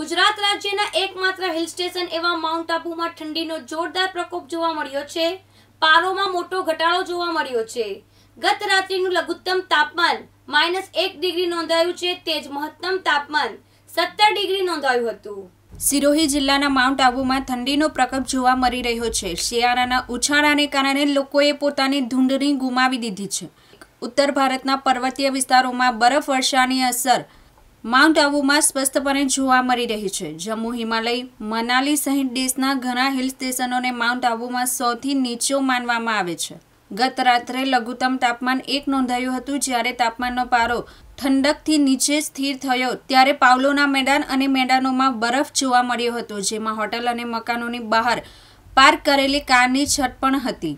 ગુજરાત રાજ્યના એકમાત્ર hill station એવા માઉન્ટ આબુમાં ઠંડીનો જોરદાર પ્રકોપ જોવા મળ્યો છે પારોમાં મોટો ઘટાડો જોવા મળ્યો છે ગત રાત્રિનું લઘુત્તમ તાપમાન માઇનસ એક ડિગ્રી નોંધાયું છે તે જ મહત્તમ તાપમાન સત્તર ડિગ્રી નોંધાયું હતું સિરોહી જિલ્લાના માઉન્ટ આબુમાં ઠંડીનો પ્રકોપ જોવા મળી રહ્યો છે શિયાળાના ઉછાળાને કારણે લોકોએ પોતાની ધૂંઢણી ગુમાવી દીધી છે ઉત્તર ભારતના પર્વતીય વિસ્તારોમાં બરફ વર્ષાની અસર માઉન્ટ આબુમાં સ્પષ્ટપણે જોવા મળી રહી છે જમ્મુ હિમાલય મનાલી સહિત દેશના ઘણા હિલ સ્ટેશનોને માઉન્ટ આબુમાં સૌથી નીચો માનવામાં આવે છે ગત રાત્રે લઘુત્તમ તાપમાન એક નોંધાયું હતું જ્યારે તાપમાનનો પારો ઠંડકથી નીચે સ્થિર થયો ત્યારે પાવલોના મેદાન અને મેદાનોમાં બરફ જોવા મળ્યો હતો જેમાં હોટલ અને મકાનોની બહાર પાર્ક કરેલી કારની છત પણ હતી